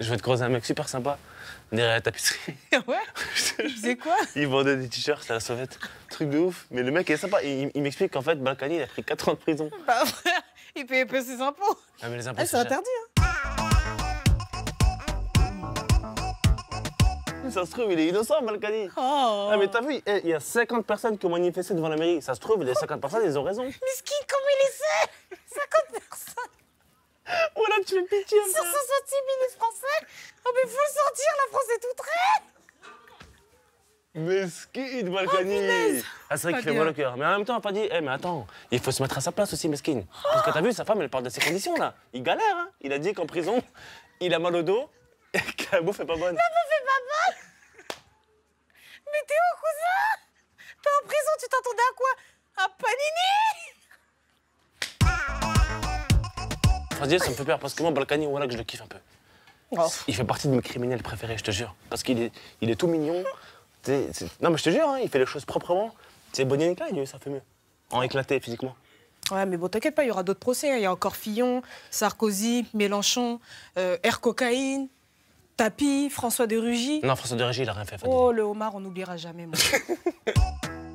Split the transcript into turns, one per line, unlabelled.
je vais te croiser un mec super sympa derrière la tapisserie. ouais sais quoi Il vendait des t-shirts à la sauvette. Truc de ouf. Mais le mec est sympa. Il, m'explique qu'en fait, Balkany, il a pris 4 ans de prison. Bah frère, il payait peu ses impôts. Ah, mais les impôts, ah, c'est interdit. Hein. Ça se trouve, il est innocent, Balkany. Oh. Ah, mais t'as vu, eh, il y a 50 personnes qui ont manifesté devant la mairie. Ça se trouve, les 50 personnes, ils ont raison. Mais qui, comment il les 50 personnes sur 66 minutes français Oh, mais faut le sentir, la France est toute raide Mesquite, oh, Ah, c'est vrai qu'il fait mal au cœur. Mais en même temps, on pas dit, Eh, mais attends, il faut se mettre à sa place aussi, Mesquine. Parce que t'as vu, sa femme, elle parle de ses conditions, là. Il galère, hein. Il a dit qu'en prison, il a mal au dos et que la bouffe est pas bonne. La bouffe est pas bonne Mais t'es où, cousin T'es en prison, tu t'attendais à quoi ça me fait peur parce que moi, Balkany, voilà que je le kiffe un peu. Oh. Il fait partie de mes criminels préférés, je te jure. Parce qu'il est, il est tout mignon. Non, mais je te jure, hein, il fait les choses proprement. C'est Bonnie Clyde, ça fait mieux. En éclaté physiquement. Ouais, mais bon, t'inquiète pas, il y aura d'autres procès. Hein. Il y a encore Fillon, Sarkozy, Mélenchon, euh, Air Cocaïne, Tapi, François de Rugy. Non, François de Rugy, il a rien fait. Oh, le homard, on n'oubliera jamais, moi.